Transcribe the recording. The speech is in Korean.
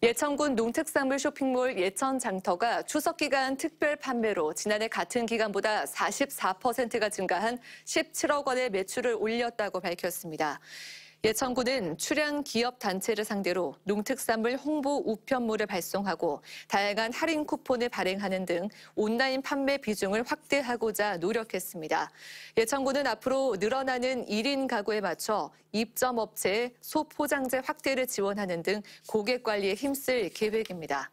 예천군 농특산물 쇼핑몰 예천 장터가 추석 기간 특별 판매로 지난해 같은 기간보다 44%가 증가한 17억 원의 매출을 올렸다고 밝혔습니다. 예천군은 출향 기업 단체를 상대로 농특산물 홍보 우편물을 발송하고 다양한 할인 쿠폰을 발행하는 등 온라인 판매 비중을 확대하고자 노력했습니다. 예천구는 앞으로 늘어나는 1인 가구에 맞춰 입점업체의 소포장재 확대를 지원하는 등 고객 관리에 힘쓸 계획입니다.